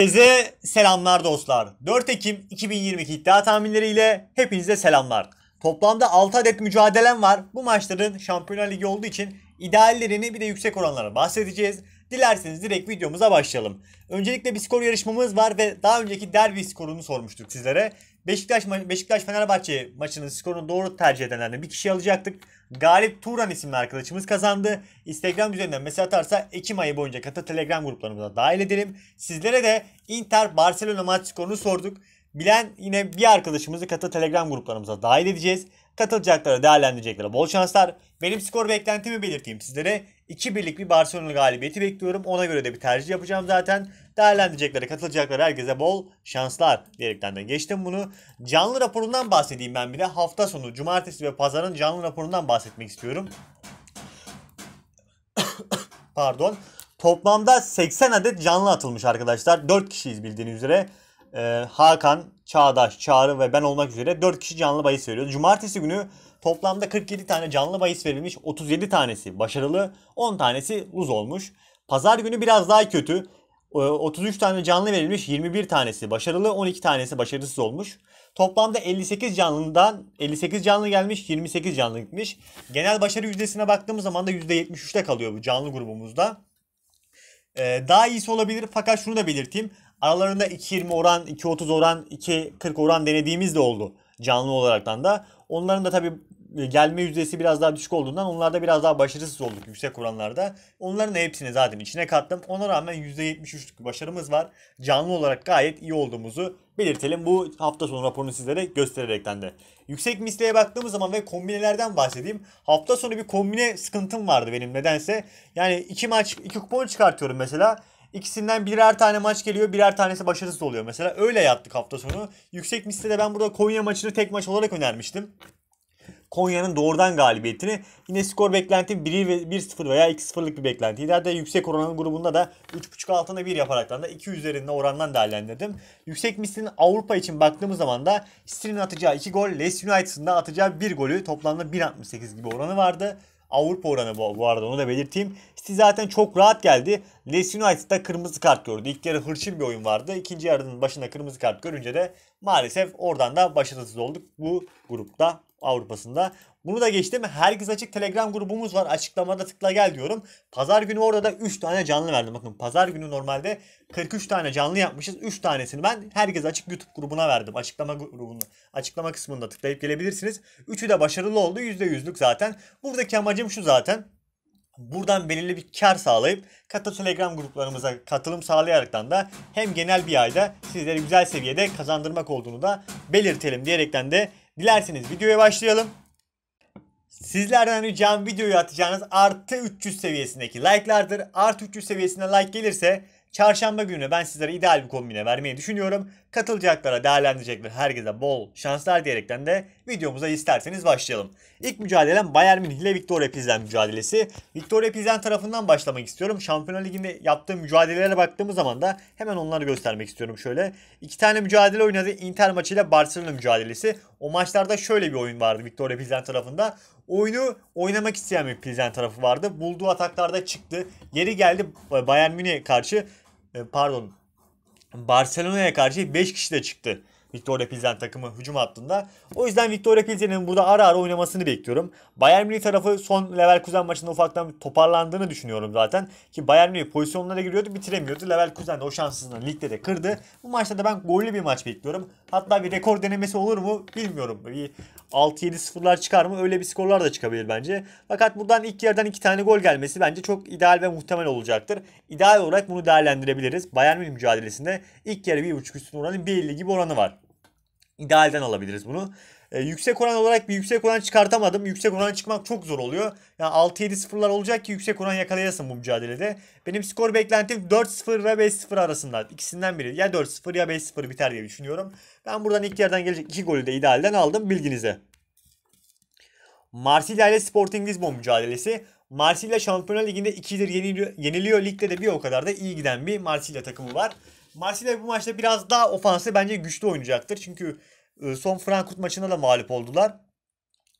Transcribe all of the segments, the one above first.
Herkese selamlar dostlar. 4 Ekim 2022 iddia tahminleriyle hepinize selamlar. Toplamda 6 adet mücadelem var. Bu maçların Şampiyonlar Ligi olduğu için ideallerini bir de yüksek oranlara bahsedeceğiz. Dilerseniz direkt videomuza başlayalım. Öncelikle bir skor yarışmamız var ve daha önceki derbi skorunu sormuştuk sizlere. Beşiktaş Beşiktaş Fenerbahçe maçının skorunu doğru tercih edenlerden bir kişi alacaktık. Galip Turan isimli arkadaşımız kazandı. Instagram üzerinden mesaj atarsa Ekim ayı boyunca kata Telegram gruplarımıza dahil edelim. Sizlere de Inter Barcelona maç skorunu sorduk. Bilen yine bir arkadaşımızı kata Telegram gruplarımıza dahil edeceğiz. Katılacaklara, değerlendireceklere bol şanslar. Benim skor beklentimi belirteyim sizlere. 2 birlik bir Barcelona galibiyeti bekliyorum. Ona göre de bir tercih yapacağım zaten değerlendirecekleri, katılacakları herkese bol şanslar diyerekten de geçtim bunu. Canlı raporundan bahsedeyim ben bir de. Hafta sonu, cumartesi ve pazarın canlı raporundan bahsetmek istiyorum. Pardon. Toplamda 80 adet canlı atılmış arkadaşlar. 4 kişiyiz bildiğiniz üzere. Ee, Hakan, Çağdaş, Çağrı ve ben olmak üzere 4 kişi canlı bahis veriyoruz. Cumartesi günü toplamda 47 tane canlı bahis verilmiş. 37 tanesi başarılı, 10 tanesi luz olmuş. Pazar günü biraz daha kötü. 33 ee, tane canlı verilmiş, 21 tanesi başarılı, 12 tanesi başarısız olmuş. Toplamda 58 canlıdan 58 canlı gelmiş, 28 canlı gitmiş. Genel başarı yüzdesine baktığımız zaman da %73'te kalıyor bu canlı grubumuzda. Ee, daha iyisi olabilir fakat şunu da belirteyim. Aralarında 2.20 oran, 2.30 oran, 2.40 oran denediğimiz de oldu canlı olaraktan da. Onların da tabii e, gelme yüzdesi biraz daha düşük olduğundan onlarda biraz daha başarısız olduk yüksek oranlarda. Onların hepsini zaten içine kattım. Ona rağmen %73'lük bir başarımız var. Canlı olarak gayet iyi olduğumuzu belirtelim. Bu hafta sonu raporunu sizlere göstererekten de. Yüksek misliğe baktığımız zaman ve kombinelerden bahsedeyim. Hafta sonu bir kombine sıkıntım vardı benim nedense. Yani iki maç, iki kupon çıkartıyorum mesela. İkisinden birer tane maç geliyor, birer tanesi başarısız oluyor mesela. Öyle yaptık hafta sonu. Yüksek misliğe ben burada Konya maçını tek maç olarak önermiştim. Konya'nın doğrudan galibiyetini. Yine skor beklentim 1-0 veya 2-0'lık bir beklentiydi. Hatta yüksek oranın grubunda da 3.5 altına 1 yaparaktan da 2 üzerinde orandan değerlendirdim. Yüksek mislinin Avrupa için baktığımız zaman da Stil'in atacağı 2 gol, Leicester United'ın da atacağı 1 golü toplamda 1.68 gibi oranı vardı. Avrupa oranı bu, bu arada onu da belirteyim. City zaten çok rahat geldi. Leicester United'da kırmızı kart gördü. İlk yarı hırçın bir oyun vardı. İkinci yarının başında kırmızı kart görünce de maalesef oradan da başarısız olduk bu grupta. Avrupa'sında. Bunu da geçtim. Herkes Açık Telegram grubumuz var. Açıklamada tıkla gel diyorum. Pazar günü orada da 3 tane canlı verdim. Bakın pazar günü normalde 43 tane canlı yapmışız. 3 tanesini ben Herkes Açık YouTube grubuna verdim. Açıklama grubunda. Açıklama kısmında tıklayıp gelebilirsiniz. Üçü de başarılı oldu. %100'lük zaten. Buradaki amacım şu zaten. Buradan belirli bir kar sağlayıp katı Telegram gruplarımıza katılım sağlayaraktan da hem genel bir ayda sizleri güzel seviyede kazandırmak olduğunu da belirtelim diyerekten de Dilerseniz videoya başlayalım. Sizlerden ricam videoyu atacağınız artı 300 seviyesindeki like'lardır. Artı 300 seviyesinde like gelirse çarşamba günü ben sizlere ideal bir kombine vermeyi düşünüyorum. Katılacaklara, değerlendirecekler herkese bol şanslar diyerekten de videomuza isterseniz başlayalım. İlk mücadelem Bayern Münih ile Victoria Pilsen mücadelesi. Victoria Pilsen tarafından başlamak istiyorum. Şampiyonlar Ligi'nde yaptığı mücadelelere baktığımız zaman da hemen onları göstermek istiyorum şöyle. İki tane mücadele oynadı. Inter maçıyla Barcelona mücadelesi. O maçlarda şöyle bir oyun vardı Victoria Pilsen tarafında. Oyunu oynamak isteyen bir Pilsen tarafı vardı. Bulduğu ataklarda çıktı. Yeri geldi Bayern Münih'e karşı e, pardon Barcelona'ya karşı 5 kişi de çıktı. Victoria Pilsen takımı hücum hattında. O yüzden Victoria Pilsen'in burada ara ara oynamasını bekliyorum. Bayern Münih tarafı son Kuzen maçında ufaktan toparlandığını düşünüyorum zaten. Ki Bayern Münih pozisyonlara giriyordu bitiremiyordu. Kuzen de o şanssızlığını ligde de kırdı. Bu maçta da ben gollü bir maç bekliyorum. Hatta bir rekor denemesi olur mu bilmiyorum. Bir 6-7-0'lar çıkar mı? Öyle bir skorlar da çıkabilir bence. Fakat buradan ilk yerden iki tane gol gelmesi bence çok ideal ve muhtemel olacaktır. İdeal olarak bunu değerlendirebiliriz. Bayern Münih mücadelesinde ilk yarı 1.5 üstün oranı 1.50 gibi oranı var. İdealden alabiliriz bunu. Ee, yüksek oran olarak bir yüksek oran çıkartamadım. Yüksek oran çıkmak çok zor oluyor. Yani 6-7 sıfırlar olacak ki yüksek oran yakalayasın bu mücadelede. Benim skor beklentim 4-0 ve 5-0 arasında. İkisinden biri. Ya 4-0 ya 5-0 biter diye düşünüyorum. Ben buradan ilk yerden gelecek 2 golü de idealden aldım bilginize. Marsilya ile Sporting Lisbon mücadelesi. Marsilya Şampiyonlar Ligi'nde 2'dir yeniliyor, yeniliyor. Ligde de bir o kadar da iyi giden bir Marsilya takımı var. Marsilya bu maçta biraz daha ofansı bence güçlü oynayacaktır. Çünkü e, son Frankfurt maçına da mağlup oldular.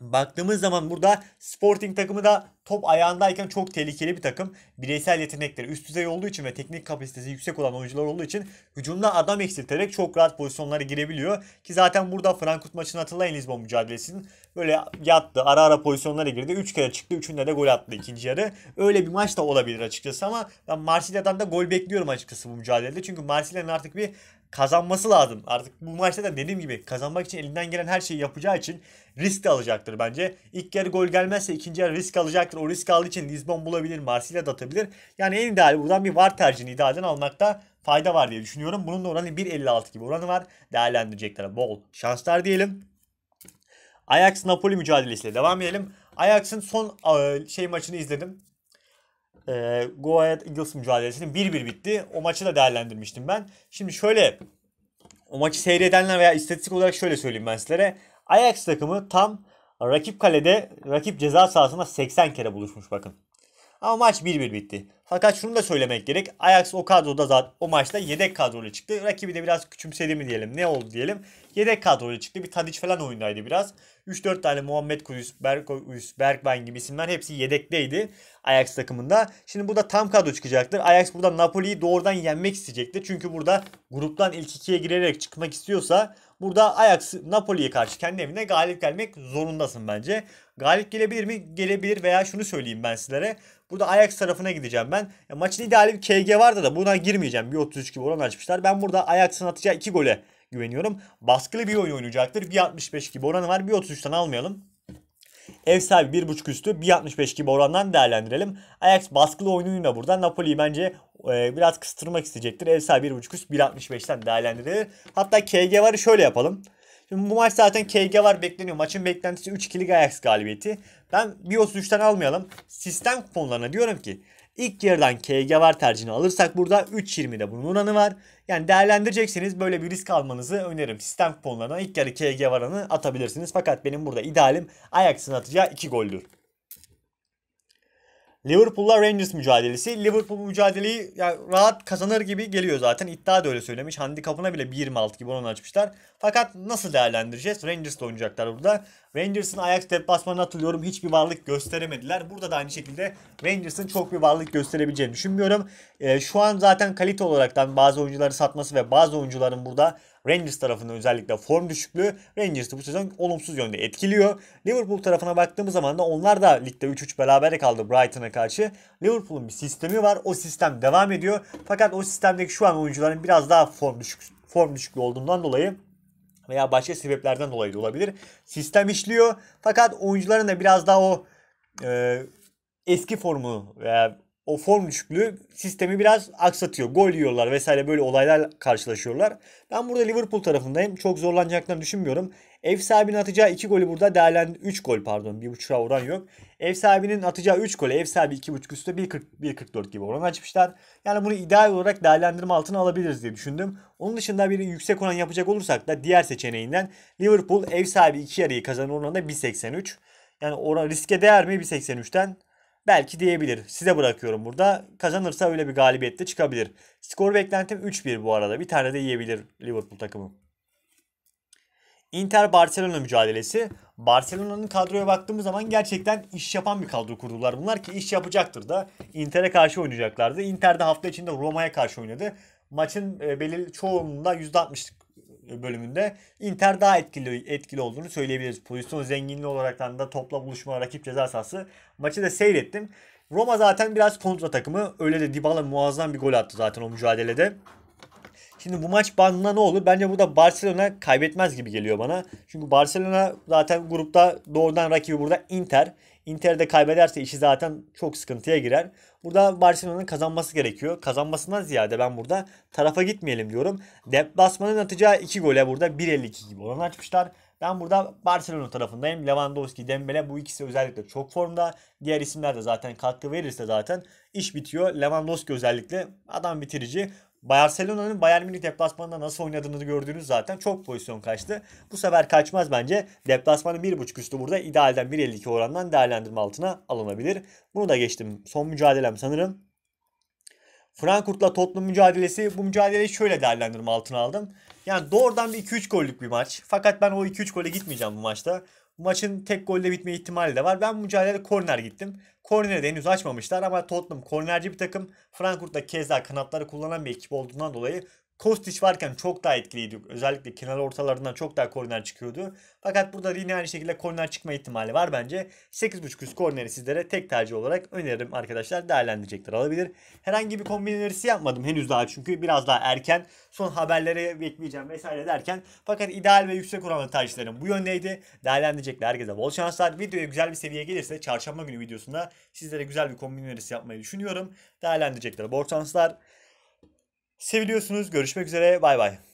Baktığımız zaman burada Sporting takımı da top ayağındayken çok tehlikeli bir takım. Bireysel yetenekleri üst düzey olduğu için ve teknik kapasitesi yüksek olan oyuncular olduğu için hücumda adam eksilterek çok rahat pozisyonlara girebiliyor. Ki zaten burada Frankfurt maçını hatırlayın Lisbon mücadelesinin. Böyle yattı ara ara pozisyonlara girdi. 3 kere çıktı 3'ünde de gol attı ikinci yarı. Öyle bir maç da olabilir açıkçası ama ben Marsilya'dan da gol bekliyorum açıkçası bu mücadelede. Çünkü Marsilya'nın artık bir kazanması lazım. Artık bu maçta da dediğim gibi kazanmak için elinden gelen her şeyi yapacağı için risk de alacaktır bence. İlk yarı gol gelmezse ikinci yarı risk alacaktır zaten o risk aldığı için Lisbon bulabilir, Marsilya da atabilir. Yani en ideal buradan bir VAR tercihini idealden almakta fayda var diye düşünüyorum. Bunun da oranı 1.56 gibi oranı var. Değerlendirecekler bol şanslar diyelim. Ajax Napoli mücadelesiyle devam edelim. Ajax'ın son e, şey maçını izledim. E, Go Ahead Eagles mücadelesinin 1-1 bitti. O maçı da değerlendirmiştim ben. Şimdi şöyle o maçı seyredenler veya istatistik olarak şöyle söyleyeyim ben sizlere. Ajax takımı tam rakip kalede rakip ceza sahasında 80 kere buluşmuş bakın. Ama maç 1-1 bitti. Fakat şunu da söylemek gerek. Ajax o kadroda zaten o maçta yedek kadroyla çıktı. Rakibi de biraz küçümsedi mi diyelim. Ne oldu diyelim. Yedek kadroyla çıktı. Bir Tadic falan oyundaydı biraz. 3-4 tane Muhammed Kudüs, Berkoyus, Bergwijn gibi isimler hepsi yedekteydi Ajax takımında. Şimdi burada tam kadro çıkacaktır. Ajax burada Napoli'yi doğrudan yenmek isteyecektir. Çünkü burada gruptan ilk ikiye girerek çıkmak istiyorsa Burada Ajax Napoli'ye karşı kendi evine galip gelmek zorundasın bence. Galip gelebilir mi? Gelebilir veya şunu söyleyeyim ben sizlere. Burada Ajax tarafına gideceğim ben. Ya, maçın ideali bir KG vardı da buna girmeyeceğim. bir 33 gibi oran açmışlar. Ben burada Ajax'ın atacağı 2 gole güveniyorum. Baskılı bir oyun oynayacaktır. bir 65 gibi oranı var. bir 33'ten almayalım. Ev sahibi 1.5 üstü 1.65 gibi orandan değerlendirelim. Ajax baskılı oyunuyla burada Napoli'yi bence e, biraz kıstırmak isteyecektir. Ev sahibi 1.5 üst 1.65'ten değerlendirelim. Hatta KG varı şöyle yapalım. Şimdi bu maç zaten KG var bekleniyor. Maçın beklentisi 3-2'lik Ajax galibiyeti. Ben 1.33'ten almayalım. Sistem kuponlarına diyorum ki İlk yarıdan KG var tercihini alırsak burada 3.20'de bunun oranı var. Yani değerlendirecekseniz böyle bir risk almanızı öneririm. Sistem kuponlarına ilk yarı KG varanı atabilirsiniz. Fakat benim burada idealim Ajax'ın atacağı 2 goldür. Liverpool'la Rangers mücadelesi. Liverpool mücadeleyi yani rahat kazanır gibi geliyor zaten. İddia da öyle söylemiş. Handikapına bile 26 gibi onu açmışlar. Fakat nasıl değerlendireceğiz? Rangers de oynayacaklar burada. Rangers'ın Ajax deplasmanını hatırlıyorum. Hiçbir varlık gösteremediler. Burada da aynı şekilde Rangers'ın çok bir varlık gösterebileceğini düşünmüyorum. E, şu an zaten kalite olaraktan bazı oyuncuları satması ve bazı oyuncuların burada Rangers tarafından özellikle form düşüklüğü Rangers'ı bu sezon olumsuz yönde etkiliyor. Liverpool tarafına baktığımız zaman da onlar da ligde 3-3 beraber kaldı Brighton'a karşı. Liverpool'un bir sistemi var. O sistem devam ediyor. Fakat o sistemdeki şu an oyuncuların biraz daha form düşük form düşüklüğü olduğundan dolayı veya başka sebeplerden dolayı da olabilir. Sistem işliyor. Fakat oyuncuların da biraz daha o e, eski formu veya o form düşüklüğü sistemi biraz aksatıyor. Gol yiyorlar vesaire böyle olaylar karşılaşıyorlar. Ben burada Liverpool tarafındayım. Çok zorlanacaklarını düşünmüyorum. Ev sahibinin atacağı 2 golü burada değerlendi. 3 gol pardon. 1.5'a oran yok. Ev sahibinin atacağı 3 golü ev sahibi 2.5 üstü 1.44 gibi oran açmışlar. Yani bunu ideal olarak değerlendirme altına alabiliriz diye düşündüm. Onun dışında bir yüksek oran yapacak olursak da diğer seçeneğinden Liverpool ev sahibi 2 yarıyı kazanır oranında 1.83. Yani oran riske değer mi 1.83'ten? belki diyebilir. Size bırakıyorum burada. Kazanırsa öyle bir galibiyette çıkabilir. Skor beklentim 3-1 bu arada. Bir tane de yiyebilir Liverpool takımı. Inter Barcelona mücadelesi. Barcelona'nın kadroya baktığımız zaman gerçekten iş yapan bir kadro kurdular. Bunlar ki iş yapacaktır da Inter'e karşı oynayacaklardı. Inter de hafta içinde Roma'ya karşı oynadı. Maçın e, belirli çoğunluğunda %60'lık bölümünde Inter daha etkili etkili olduğunu söyleyebiliriz. Pozisyon zenginliği olaraktan da topla buluşma rakip ceza sahası maçı da seyrettim. Roma zaten biraz kontra takımı. Öyle de Dybala muazzam bir gol attı zaten o mücadelede. Şimdi bu maç bandına ne olur? Bence burada Barcelona kaybetmez gibi geliyor bana. Çünkü Barcelona zaten grupta doğrudan rakibi burada Inter. Inter'de kaybederse işi zaten çok sıkıntıya girer. Burada Barcelona'nın kazanması gerekiyor. Kazanmasından ziyade ben burada tarafa gitmeyelim diyorum. Deplasmanın atacağı 2 gole burada 1.52 gibi oran açmışlar. Ben burada Barcelona tarafındayım. Lewandowski, Dembele bu ikisi özellikle çok formda. Diğer isimler de zaten katkı verirse zaten iş bitiyor. Lewandowski özellikle adam bitirici. Barcelona'nın Bayern Münih deplasmanında nasıl oynadığını gördüğünüz zaten çok pozisyon kaçtı. Bu sefer kaçmaz bence. Deplasmanın 1.5 üstü burada idealden 1.52 orandan değerlendirme altına alınabilir. Bunu da geçtim. Son mücadelem sanırım. Frankfurt'la Tottenham mücadelesi bu mücadeleyi şöyle değerlendirme altına aldım. Yani doğrudan bir 2-3 gollük bir maç. Fakat ben o 2-3 gole gitmeyeceğim bu maçta. Maçın tek golle bitme ihtimali de var. Ben mücadelede korner gittim. Korneri de henüz açmamışlar ama Tottenham kornerci bir takım. Frankfurt da keza kanatları kullanan bir ekip olduğundan dolayı Kostiç varken çok daha etkiliydi. Özellikle kenar ortalarından çok daha korner çıkıyordu. Fakat burada yine aynı şekilde korner çıkma ihtimali var bence. 8.5 üst korneri sizlere tek tercih olarak öneririm arkadaşlar. Değerlendirecekler alabilir. Herhangi bir kombin önerisi yapmadım henüz daha çünkü biraz daha erken. Son haberlere bekleyeceğim vesaire derken. Fakat ideal ve yüksek oranlı tercihlerim bu yöndeydi. Değerlendirecekler herkese bol şanslar. Videoya güzel bir seviyeye gelirse çarşamba günü videosunda sizlere güzel bir kombin önerisi yapmayı düşünüyorum. Değerlendirecekler bol şanslar. Seviliyorsunuz. Görüşmek üzere. Bay bay.